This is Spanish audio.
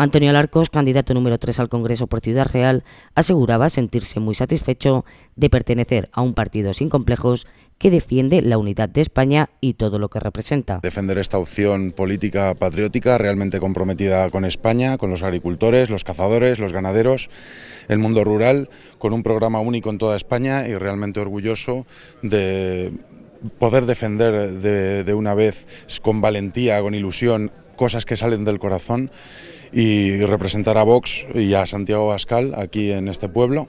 Antonio Alarcos, candidato número 3 al Congreso por Ciudad Real, aseguraba sentirse muy satisfecho de pertenecer a un partido sin complejos que defiende la unidad de España y todo lo que representa. Defender esta opción política patriótica realmente comprometida con España, con los agricultores, los cazadores, los ganaderos, el mundo rural, con un programa único en toda España y realmente orgulloso de poder defender de, de una vez con valentía, con ilusión cosas que salen del corazón y representar a Vox y a Santiago Pascal aquí en este pueblo.